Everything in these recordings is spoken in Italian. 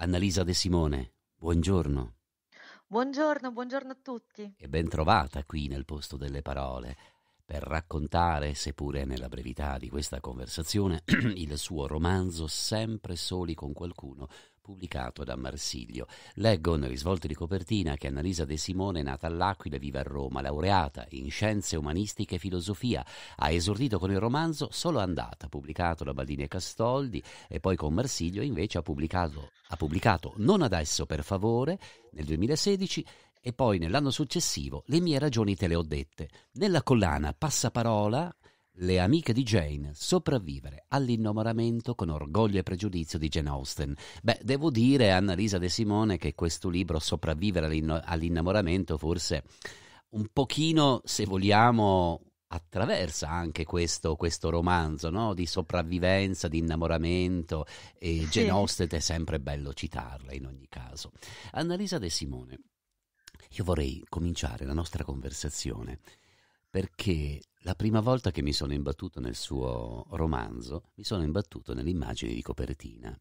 Annalisa De Simone, buongiorno. Buongiorno, buongiorno a tutti. E ben trovata qui nel posto delle parole per raccontare, seppure nella brevità di questa conversazione, il suo romanzo Sempre soli con qualcuno, pubblicato da Marsiglio. Leggo nel risvolto di copertina che Annalisa De Simone nata all'Aquila vive a Roma, laureata in scienze umanistiche e filosofia. Ha esordito con il romanzo Solo andata, pubblicato da Baldini e Castoldi, e poi con Marsiglio invece ha pubblicato, ha pubblicato Non adesso per favore nel 2016 e poi nell'anno successivo le mie ragioni te le ho dette. Nella collana Passaparola, le amiche di Jane sopravvivere all'innamoramento con orgoglio e pregiudizio di Jane Austen. Beh, devo dire, a Annalisa De Simone, che questo libro, Sopravvivere all'innamoramento, forse un pochino, se vogliamo, attraversa anche questo, questo romanzo no? di sopravvivenza, di innamoramento e sì. Jane Austen è sempre bello citarla in ogni caso. Annalisa De Simone, io vorrei cominciare la nostra conversazione perché la prima volta che mi sono imbattuto nel suo romanzo, mi sono imbattuto nell'immagine di copertina.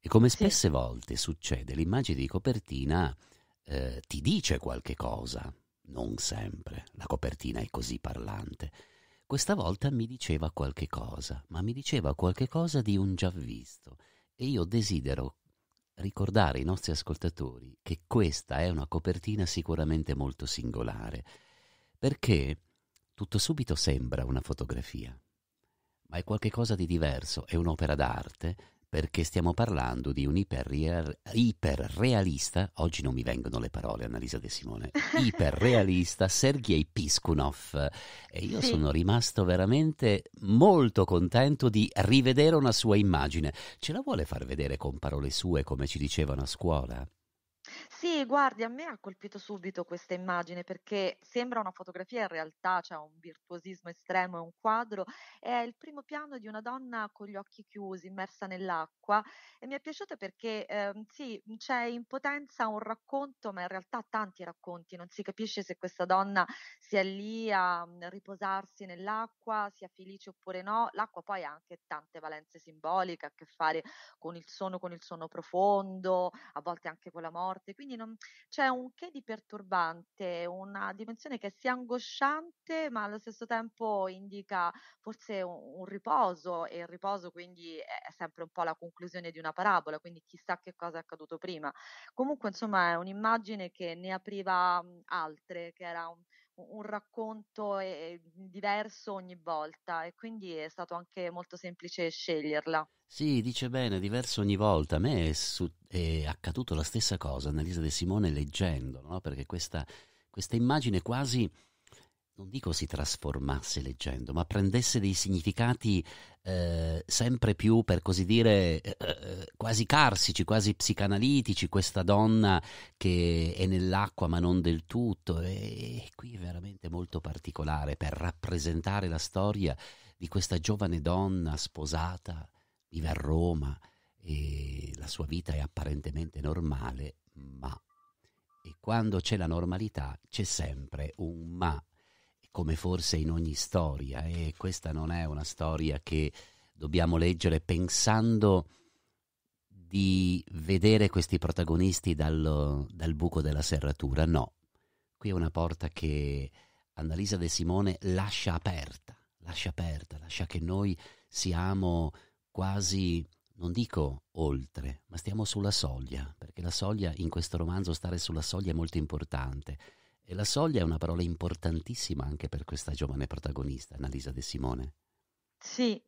E come spesse sì. volte succede, l'immagine di copertina eh, ti dice qualche cosa, non sempre, la copertina è così parlante. Questa volta mi diceva qualche cosa, ma mi diceva qualche cosa di un già visto. E io desidero ricordare ai nostri ascoltatori che questa è una copertina sicuramente molto singolare perché tutto subito sembra una fotografia, ma è qualcosa di diverso, è un'opera d'arte perché stiamo parlando di un iperrealista, oggi non mi vengono le parole Annalisa De Simone, iperrealista Sergei Piskunov e io sì. sono rimasto veramente molto contento di rivedere una sua immagine. Ce la vuole far vedere con parole sue come ci dicevano a scuola? Sì, guardi, a me ha colpito subito questa immagine perché sembra una fotografia, in realtà c'è cioè, un virtuosismo estremo, è un quadro, è il primo piano di una donna con gli occhi chiusi, immersa nell'acqua e mi è piaciuta perché ehm, sì, c'è in potenza un racconto, ma in realtà tanti racconti, non si capisce se questa donna sia lì a mhmm, riposarsi nell'acqua, sia felice oppure no. L'acqua poi ha anche tante valenze simboliche, a che fare con il sonno, con il sonno profondo, a volte anche con la morte, quindi non Ehm, c'è un che di perturbante, una dimensione che sia angosciante, ma allo stesso tempo indica forse un, un riposo, e il riposo quindi è sempre un po' la conclusione di una parabola, quindi chissà che cosa è accaduto prima. Comunque, insomma, è un'immagine che ne apriva mhmm, altre, che era un un racconto eh, eh, diverso ogni volta e quindi è stato anche molto semplice sceglierla. Sì, dice bene, diverso ogni volta. A me è, su- è accaduto la stessa cosa, Annalisa De Simone, leggendo, no? perché questa, questa immagine quasi non dico si trasformasse leggendo, ma prendesse dei significati eh, sempre più, per così dire, eh, eh, quasi carsici, quasi psicanalitici, questa donna che è nell'acqua ma non del tutto. E, e qui è veramente molto particolare per rappresentare la storia di questa giovane donna sposata, vive a Roma e la sua vita è apparentemente normale, ma... E quando c'è la normalità c'è sempre un ma come forse in ogni storia, e questa non è una storia che dobbiamo leggere pensando di vedere questi protagonisti dal, dal buco della serratura, no. Qui è una porta che Annalisa De Simone lascia aperta, lascia aperta, lascia che noi siamo quasi, non dico oltre, ma stiamo sulla soglia, perché la soglia in questo romanzo, stare sulla soglia è molto importante. E la soglia è una parola importantissima anche per questa giovane protagonista, Annalisa De Simone. Sì,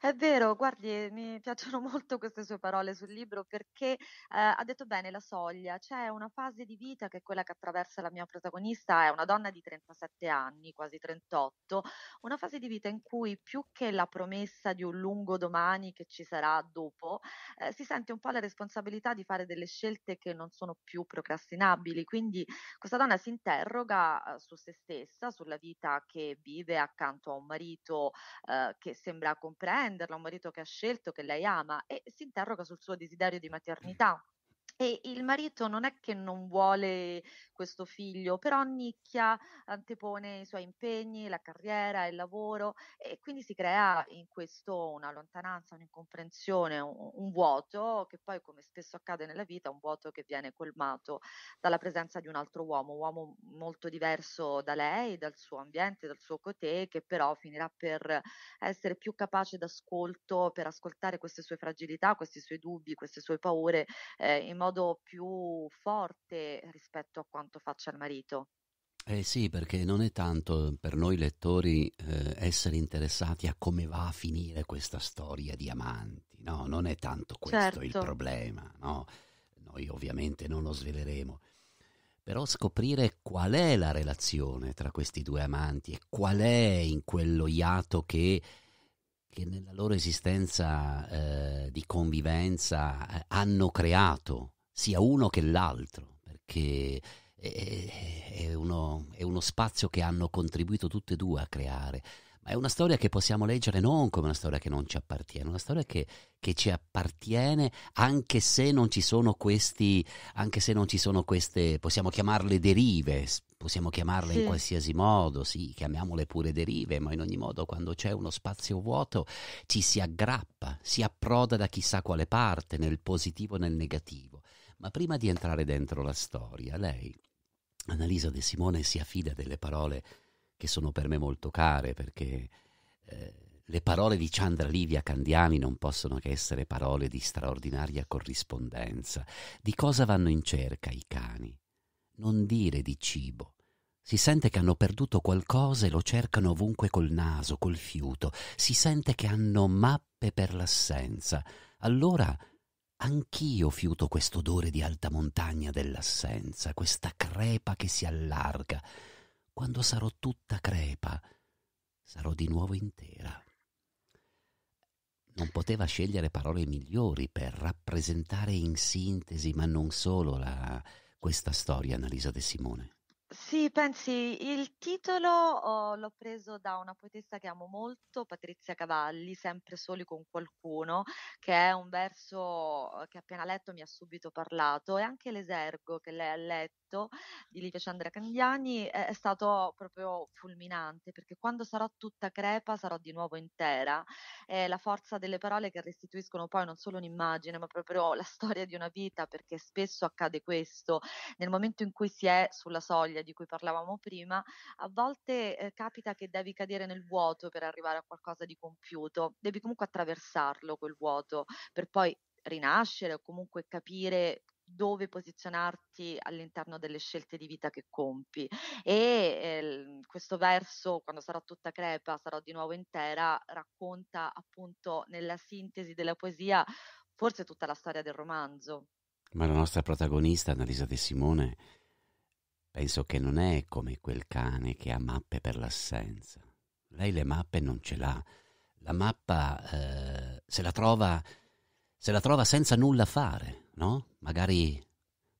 è vero, guardi, mi piacciono molto queste sue parole sul libro perché eh, ha detto bene la soglia, c'è una fase di vita che è quella che attraversa la mia protagonista, è una donna di 37 anni, quasi 38, una fase di vita in cui più che la promessa di un lungo domani che ci sarà dopo, eh, si sente un po' la responsabilità di fare delle scelte che non sono più procrastinabili, quindi questa donna si interroga eh, su se stessa, sulla vita che vive accanto a un marito eh, che sembra comprenderla, un marito che ha scelto, che lei ama e si interroga sul suo desiderio di maternità. E il marito non è che non vuole questo figlio, però nicchia, antepone i suoi impegni, la carriera, il lavoro e quindi si crea in questo una lontananza, un'incomprensione, un, un vuoto che poi come spesso accade nella vita, un vuoto che viene colmato dalla presenza di un altro uomo, un uomo molto diverso da lei, dal suo ambiente, dal suo cotè, che però finirà per essere più capace d'ascolto, per ascoltare queste sue fragilità, questi suoi dubbi, queste sue paure eh, in modo modo più forte rispetto a quanto faccia il marito. Eh sì, perché non è tanto per noi lettori eh, essere interessati a come va a finire questa storia di amanti, no? Non è tanto questo certo. il problema, no? Noi ovviamente non lo sveleremo. Però scoprire qual è la relazione tra questi due amanti e qual è in quello iato che, che nella loro esistenza eh, di convivenza eh, hanno creato sia uno che l'altro, perché è uno, è uno spazio che hanno contribuito tutte e due a creare Ma è una storia che possiamo leggere non come una storia che non ci appartiene, una storia che, che ci appartiene anche se non ci sono questi, anche se non ci sono queste, possiamo chiamarle derive, possiamo chiamarle sì. in qualsiasi modo, sì, chiamiamole pure derive, ma in ogni modo quando c'è uno spazio vuoto ci si aggrappa, si approda da chissà quale parte, nel positivo e nel negativo. Ma prima di entrare dentro la storia, lei, Annalisa De Simone, si affida delle parole che sono per me molto care perché eh, le parole di Chandra Livia Candiani non possono che essere parole di straordinaria corrispondenza. Di cosa vanno in cerca i cani? Non dire di cibo. Si sente che hanno perduto qualcosa e lo cercano ovunque col naso, col fiuto. Si sente che hanno mappe per l'assenza. Allora Anch'io fiuto questo odore di alta montagna dell'assenza, questa crepa che si allarga. Quando sarò tutta crepa, sarò di nuovo intera. Non poteva scegliere parole migliori per rappresentare in sintesi, ma non solo, la, questa storia, Annalisa De Simone. Sì, pensi, il titolo, uhm, l'ho preso da una poetessa che amo molto, Patrizia Cavalli, "Sempre soli con qualcuno", che è un verso, che appena letto mi ha subito parlato, e anche l'esergo che lei ha letto uscito di Livia Chandra Candiani è, è stato proprio fulminante perché quando sarò tutta crepa sarò di nuovo intera. È la forza delle parole che restituiscono poi non solo un'immagine ma proprio la storia di una vita perché spesso accade questo. Nel momento in cui si è sulla soglia di cui parlavamo prima, a volte eh, capita che devi cadere nel vuoto per arrivare a qualcosa di compiuto, devi comunque attraversarlo quel vuoto per poi rinascere o comunque capire dove posizionarti all'interno delle scelte di vita che compi. E eh, questo verso, quando sarò tutta crepa, sarò di nuovo intera, racconta appunto nella sintesi della poesia forse tutta la storia del romanzo. Ma la nostra protagonista, Annalisa De Simone, penso che non è come quel cane che ha mappe per l'assenza. Lei le mappe non ce l'ha. La mappa eh, se la trova se la trova senza nulla fare, no? Magari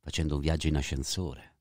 facendo un viaggio in ascensore.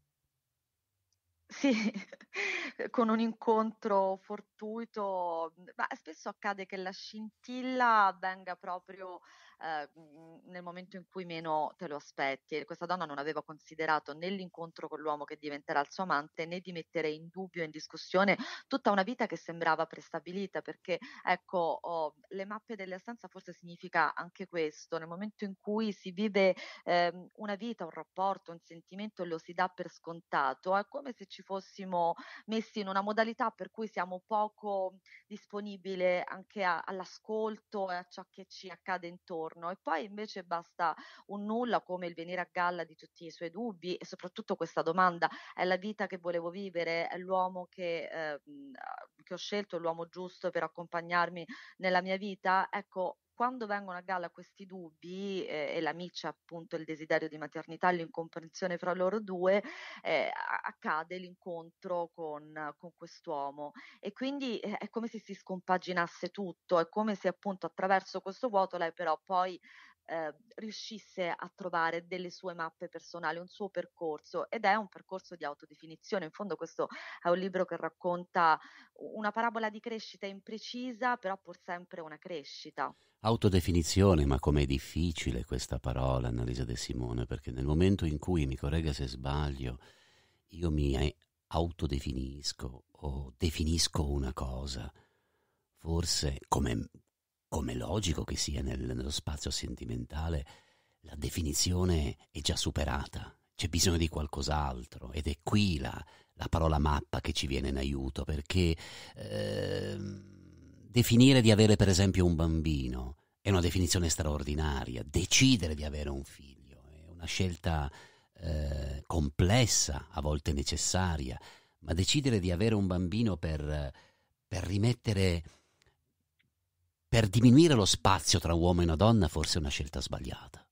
Sì, con un incontro fortuito, ma spesso accade che la scintilla venga proprio eh, mhmm, nel momento in cui meno te lo aspetti. E questa donna non aveva considerato né l'incontro con l'uomo che diventerà il suo amante né di mettere in dubbio, in discussione tutta una vita che sembrava prestabilita, perché ecco, oh, le mappe dell'essenza forse significa anche questo, nel momento in cui si vive eh, una vita, un rapporto, un sentimento e lo si dà per scontato, è come se ci fossimo messi in una modalità per cui siamo poco disponibili anche a, all'ascolto e a ciò che ci accade intorno intorno e poi invece basta un nulla come il venire a galla di tutti i suoi dubbi e soprattutto questa domanda è la vita che volevo vivere, è l'uomo che, eh, che ho scelto, l'uomo giusto per accompagnarmi nella mia vita, ecco quando vengono a galla questi dubbi eh, e la miccia appunto il desiderio di maternità l'incomprensione fra loro due, eh, accade l'incontro con, con, quest'uomo e quindi eh, è come se si scompaginasse tutto, è come se appunto attraverso questo vuoto lei però poi eh, riuscisse a trovare delle sue mappe personali, un suo percorso ed è un percorso di autodefinizione. In fondo questo è un libro che racconta una parabola di crescita imprecisa, però pur sempre una crescita. Autodefinizione, ma com'è difficile questa parola, Annalisa De Simone, perché nel momento in cui, mi corregga se sbaglio, io mi eh, autodefinisco o definisco una cosa, forse come come è logico che sia nel, nello spazio sentimentale, la definizione è già superata, c'è bisogno di qualcos'altro ed è qui la, la, parola mappa che ci viene in aiuto perché eh, definire di avere per esempio un bambino è una definizione straordinaria, decidere di avere un figlio è una scelta eh, complessa, a volte necessaria, ma decidere di avere un bambino per, per rimettere per diminuire lo spazio tra uomo e una donna forse è una scelta sbagliata.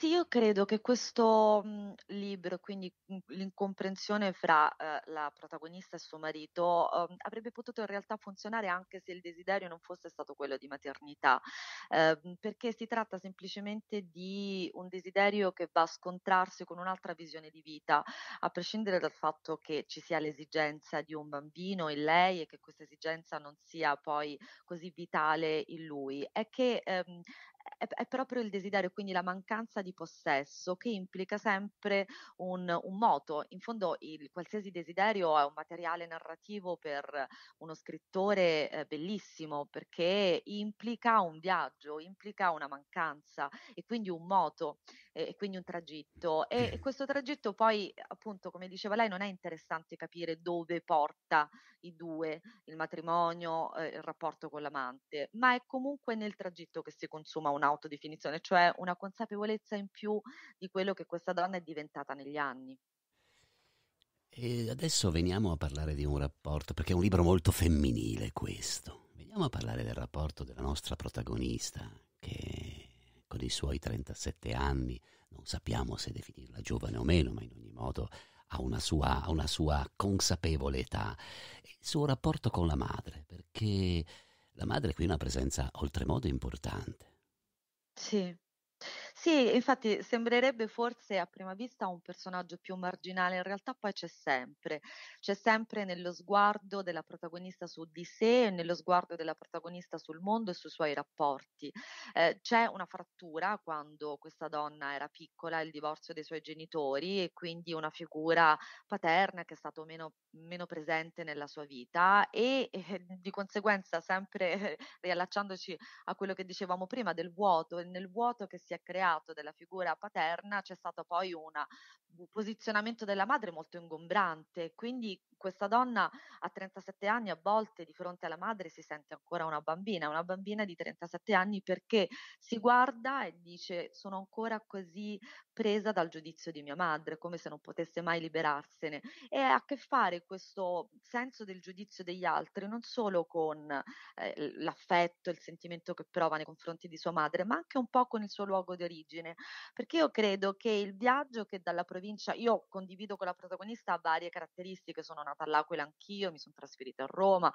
Sì, io credo che questo mhmm, libro, quindi mhmm, l'incomprensione fra eh, la protagonista e suo marito, eh, avrebbe potuto in realtà funzionare anche se il desiderio non fosse stato quello di maternità, eh, perché si tratta semplicemente di un desiderio che va a scontrarsi con un'altra visione di vita, a prescindere dal fatto che ci sia l'esigenza di un bambino in lei e che questa esigenza non sia poi così vitale in lui, è che ehm, è, è, proprio il desiderio, quindi la mancanza di possesso che implica sempre un, un moto. In fondo il, qualsiasi desiderio è un materiale narrativo per uno scrittore eh, bellissimo perché implica un viaggio, implica una mancanza e quindi un moto eh, quindi un tragitto. E questo tragitto poi, appunto, come diceva lei, non è interessante capire dove porta i due, il matrimonio, eh, il rapporto con l'amante, ma è comunque nel tragitto che si consuma un'autodefinizione, cioè una consapevolezza in più di quello che questa donna è diventata negli anni. E adesso veniamo a parlare di un rapporto, perché è un libro molto femminile questo. Veniamo a parlare del rapporto della nostra protagonista, che all'epoca dei suoi 37 anni, non sappiamo se definirla giovane o meno, ma in ogni modo ha una sua, una sua consapevole età, il suo rapporto con la madre, perché la madre qui è una presenza oltremodo importante. Sì, sì, infatti sembrerebbe forse a prima vista un personaggio più marginale, in realtà poi c'è sempre, c'è sempre nello sguardo della protagonista su di sé, nello sguardo della protagonista sul mondo e sui suoi rapporti. Eh, c'è una frattura quando questa donna era piccola, il divorzio dei suoi genitori e quindi una figura paterna che è stato meno, meno presente nella sua vita e eh, di conseguenza sempre riallacciandoci a quello che dicevamo prima del vuoto e nel vuoto che si è creato significato della figura paterna c'è stata poi una posizionamento della madre molto ingombrante, quindi questa donna a 37 anni a volte di fronte alla madre si sente ancora una bambina, una bambina di 37 anni perché si guarda e dice sono ancora così presa dal giudizio di mia madre, come se non potesse mai liberarsene. E ha a che fare questo senso del giudizio degli altri non solo con eh, l'affetto, il sentimento che prova nei confronti di sua madre, ma anche un po' con il suo luogo d'origine, perché io credo che il viaggio che dalla provincia provincia, io condivido con la protagonista varie caratteristiche, sono nata all'Aquila anch'io, mi sono trasferita a Roma,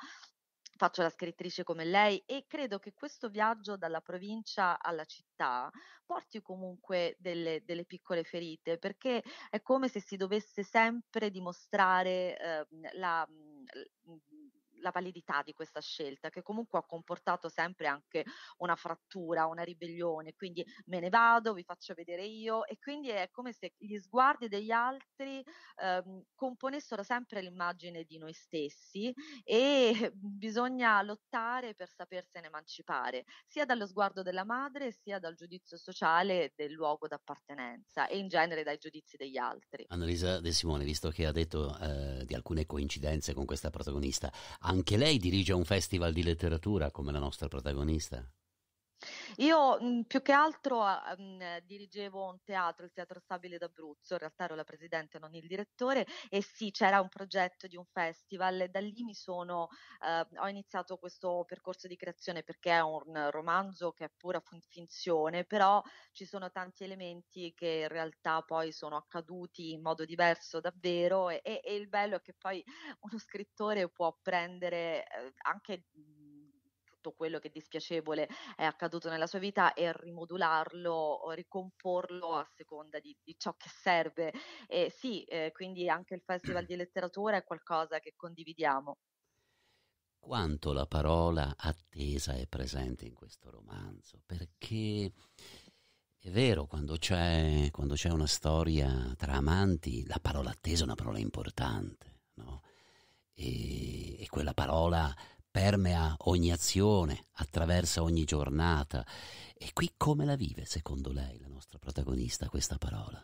faccio la scrittrice come lei e credo che questo viaggio dalla provincia alla città porti comunque delle, delle piccole ferite perché è come se si dovesse sempre dimostrare eh, la, mhmm, mhmm, la validità di questa scelta, che comunque ha comportato sempre anche una frattura, una ribellione, quindi me ne vado, vi faccio vedere io e quindi è come se gli sguardi degli altri ehm, componessero sempre l'immagine di noi stessi e bisogna lottare per sapersene emancipare, sia dallo sguardo della madre sia dal giudizio sociale del luogo d'appartenenza e in genere dai giudizi degli altri. Annalisa De Simone, visto che ha detto eh, di alcune coincidenze con questa protagonista, ha anche lei dirige un festival di letteratura come la nostra protagonista. Io mh, mhmm, più che altro mh, mhmm, dirigevo un teatro, il Teatro Stabile d'Abruzzo, in realtà ero la presidente, non il direttore, e sì, c'era un progetto di un festival e da lì mi sono, eh, ho iniziato questo percorso di creazione perché è un romanzo che è pura fun- finzione, però ci sono tanti elementi che in realtà poi sono accaduti in modo diverso davvero e, e, e il bello è che poi uno scrittore può prendere eh, anche mhmm, tutto quello che dispiacevole è accaduto nella sua vita e rimodularlo, ricomporlo a seconda di, di ciò che serve. E sì, eh, quindi anche il Festival di Letteratura è qualcosa che condividiamo. Quanto la parola attesa è presente in questo romanzo, perché è vero, quando c'è, quando c'è una storia tra amanti, la parola attesa è una parola importante, no? e, e quella parola permea ogni azione, attraversa ogni giornata. E qui come la vive, secondo lei, la nostra protagonista, questa parola?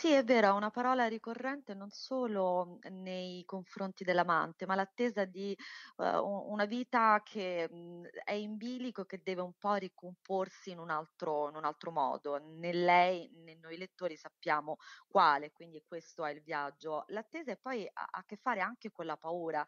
Sì, è vero, una parola ricorrente non solo mhmm, nei confronti dell'amante, ma l'attesa di uh, una vita che mh, mhmm, è in bilico, che deve un po' ricomporsi in un altro, in un altro modo. Né lei né noi lettori sappiamo quale, quindi questo è il viaggio. L'attesa poi ha a che fare anche con la paura.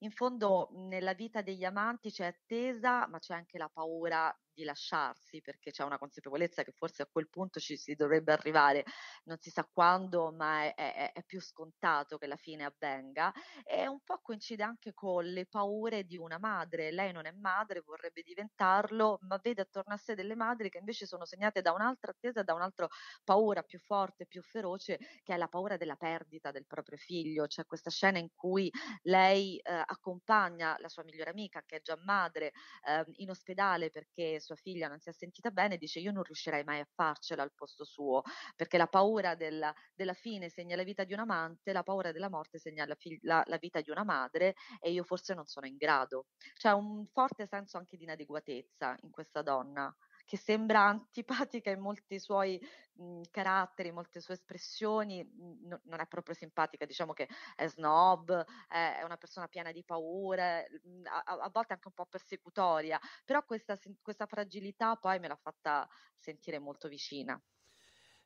In fondo, mhmm, nella vita degli amanti c'è attesa, ma c'è anche la paura di lasciarsi perché c'è una consapevolezza che forse a quel punto ci si dovrebbe arrivare, non si sa quando, ma è, è, è più scontato che la fine avvenga e un po' coincide anche con le paure di una madre, lei non è madre, vorrebbe diventarlo, ma vede attorno a sé delle madri che invece sono segnate da un'altra attesa, da un'altra paura più forte, più feroce, che è la paura della perdita del proprio figlio, c'è questa scena in cui lei eh, accompagna la sua migliore amica che è già madre eh, in ospedale perché sua figlia non si è sentita bene, dice io non riuscirei mai a farcela al posto suo, perché la paura della, della fine segna la vita di un amante, la paura della morte segna la, fig- la, la vita di una madre e io forse non sono in grado. C'è un forte senso anche di inadeguatezza in questa donna che sembra antipatica in molti suoi mh, mhmm, caratteri, molte sue espressioni, mh, non è proprio simpatica, diciamo che è snob, è, una persona piena di paure, mhmm, a, a, volte anche un po' persecutoria, però questa, questa fragilità poi me l'ha fatta sentire molto vicina.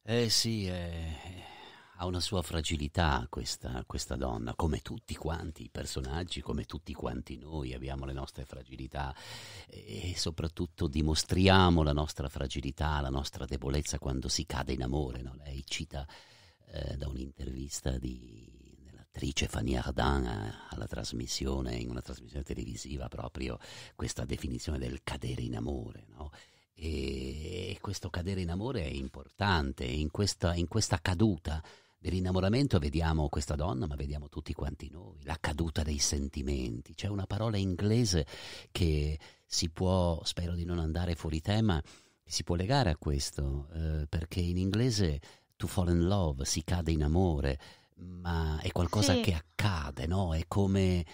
Eh sì, eh, ha una sua fragilità questa, questa, donna, come tutti quanti i personaggi, come tutti quanti noi abbiamo le nostre fragilità e soprattutto dimostriamo la nostra fragilità, la nostra debolezza quando si cade in amore. No? Lei cita eh, da un'intervista di, dell'attrice Fanny Ardan eh, alla trasmissione, in una trasmissione televisiva, proprio questa definizione del cadere in amore. No? e questo cadere in amore è importante, in questa, in questa caduta Nell'innamoramento vediamo questa donna, ma vediamo tutti quanti noi, la caduta dei sentimenti. C'è una parola inglese che si può, spero di non andare fuori tema, si può legare a questo, eh, perché in inglese to fall in love, si cade in amore, ma è qualcosa sì. che accade, no? È come,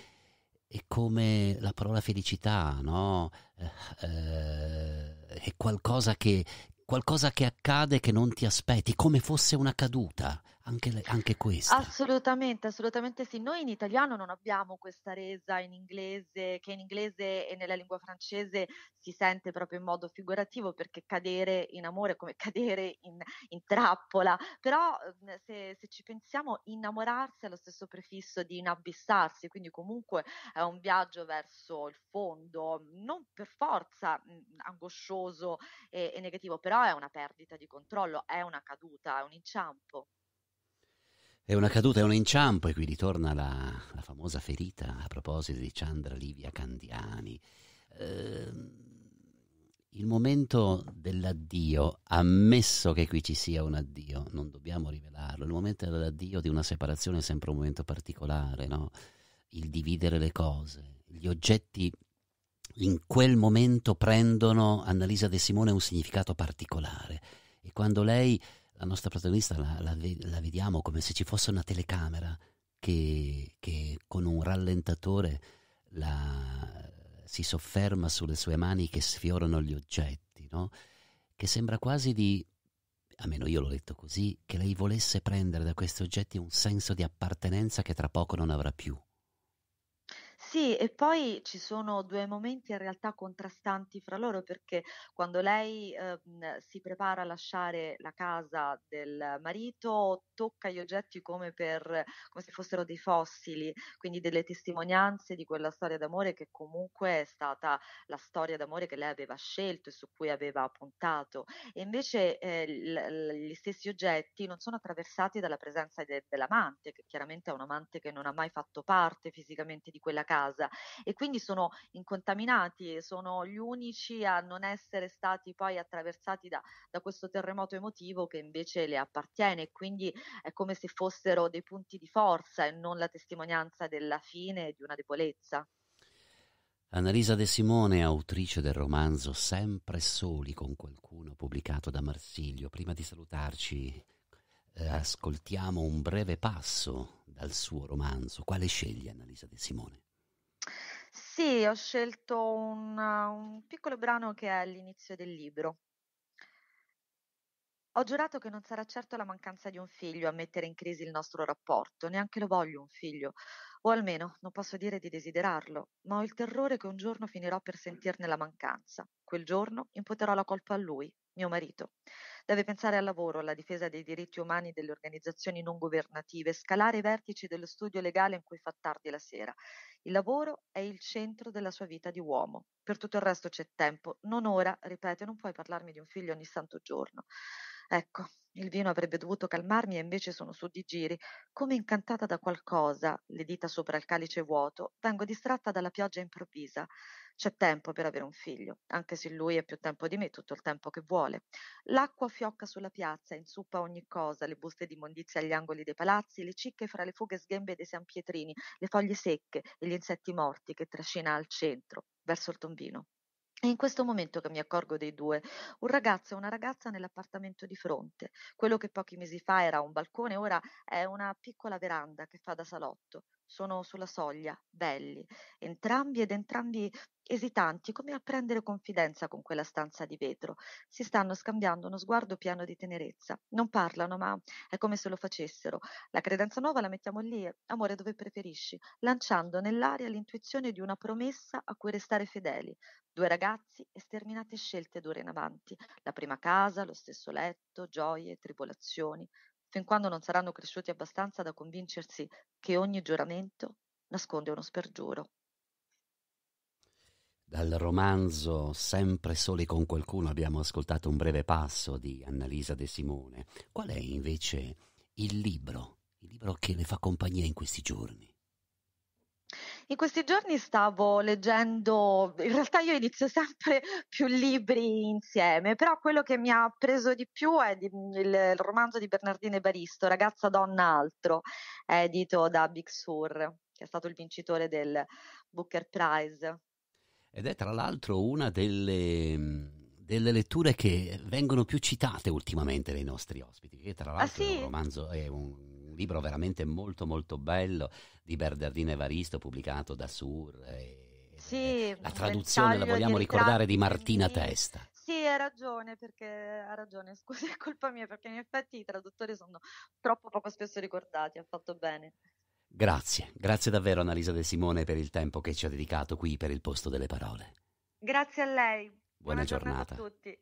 è come la parola felicità, no? Eh, eh è qualcosa che, qualcosa che accade che non ti aspetti, come fosse una caduta anche, le, anche questa. Assolutamente, assolutamente sì. Noi in italiano non abbiamo questa resa in inglese, che in inglese e nella lingua francese si sente proprio in modo figurativo perché cadere in amore è come cadere in, in trappola, però se, se, ci pensiamo innamorarsi è lo stesso prefisso di inabissarsi, quindi comunque è un viaggio verso il fondo, non per forza angoscioso e, e negativo, però è una perdita di controllo, è una caduta, è un inciampo. È una caduta, è un inciampo e qui ritorna la, la famosa ferita a proposito di Chandra Livia Candiani. Eh, il momento dell'addio, ammesso che qui ci sia un addio, non dobbiamo rivelarlo, il momento dell'addio di una separazione è sempre un momento particolare, no? il dividere le cose, gli oggetti in quel momento prendono, Annalisa De Simone, un significato particolare e quando lei la nostra protagonista la, la, la, vediamo come se ci fosse una telecamera che, che con un rallentatore la, si sofferma sulle sue mani che sfiorano gli oggetti, no? che sembra quasi di, almeno io l'ho letto così, che lei volesse prendere da questi oggetti un senso di appartenenza che tra poco non avrà più. Sì, e poi ci sono due momenti in realtà contrastanti fra loro perché quando lei eh, si prepara a lasciare la casa del marito tocca gli oggetti come, per, come se fossero dei fossili, quindi delle testimonianze di quella storia d'amore che comunque è stata la storia d'amore che lei aveva scelto e su cui aveva puntato. E invece eh, l- gli stessi oggetti non sono attraversati dalla presenza de- dell'amante, che chiaramente è un amante che non ha mai fatto parte fisicamente di quella casa casa e quindi sono incontaminati, sono gli unici a non essere stati poi attraversati da, da questo terremoto emotivo che invece le appartiene, e quindi è come se fossero dei punti di forza e non la testimonianza della fine e di una debolezza. Annalisa De Simone, autrice del romanzo Sempre soli con qualcuno pubblicato da Marsiglio, prima di salutarci eh, ascoltiamo un breve passo dal suo romanzo. Quale sceglie Annalisa De Simone? Sì, ho scelto un un piccolo brano che è all'inizio del libro. Ho giurato che non sarà certo la mancanza di un figlio a mettere in crisi il nostro rapporto, neanche lo voglio un figlio, o almeno non posso dire di desiderarlo, ma ho il terrore che un giorno finirò per sentirne la mancanza. Quel giorno imputerò la colpa a lui, mio marito. Deve pensare al lavoro, alla difesa dei diritti umani delle organizzazioni non governative, scalare i vertici dello studio legale in cui fa tardi la sera. Il lavoro è il centro della sua vita di uomo. Per tutto il resto c'è tempo, non ora, ripeto, non puoi parlarmi di un figlio ogni santo giorno ecco il vino avrebbe dovuto calmarmi e invece sono su di giri come incantata da qualcosa le dita sopra il calice vuoto vengo distratta dalla pioggia improvvisa c'è tempo per avere un figlio anche se lui ha più tempo di me tutto il tempo che vuole l'acqua fiocca sulla piazza insuppa ogni cosa le buste di immondizia agli angoli dei palazzi le cicche fra le fughe sghembe dei san pietrini le foglie secche e gli insetti morti che trascina al centro verso il tombino è in questo momento che mi accorgo dei due, un ragazzo e una ragazza nell'appartamento di fronte. Quello che pochi mesi fa era un balcone, ora è una piccola veranda che fa da salotto sono sulla soglia, belli, entrambi ed entrambi esitanti come a prendere confidenza con quella stanza di vetro. Si stanno scambiando uno sguardo pieno di tenerezza. Non parlano, ma è come se lo facessero. La credenza nuova la mettiamo lì, amore dove preferisci, lanciando nell'aria l'intuizione di una promessa a cui restare fedeli. Due ragazzi e sterminate scelte d'ora in avanti. La prima casa, lo stesso letto, gioie, tribolazioni, fin quando non saranno cresciuti abbastanza da convincersi che ogni giuramento nasconde uno spergiuro. Dal romanzo Sempre soli con qualcuno abbiamo ascoltato un breve passo di Annalisa De Simone. Qual è invece il libro, il libro che le fa compagnia in questi giorni? In questi giorni stavo leggendo, in realtà io inizio sempre più libri insieme, però quello che mi ha preso di più è di, mm, il, romanzo di Bernardine Baristo, Ragazza Donna Altro, edito da Big Sur, che è stato il vincitore del Booker Prize. Ed è tra l'altro una delle mm, delle letture che vengono più citate ultimamente dai nostri ospiti, che tra ah, l'altro ah, sì? è, un romanzo, è un libro veramente molto molto bello di Bernardino Evaristo pubblicato da Sur. E, eh, eh, sì, la traduzione la vogliamo di ricordare di Martina Testa. Sì, ha ragione, perché ha ragione, scusa, è colpa mia, perché in effetti i traduttori sono troppo poco spesso ricordati, ha fatto bene. Grazie, grazie davvero Annalisa De Simone per il tempo che ci ha dedicato qui per il posto delle parole. Grazie a lei. Buona, Buona giornata. giornata a tutti.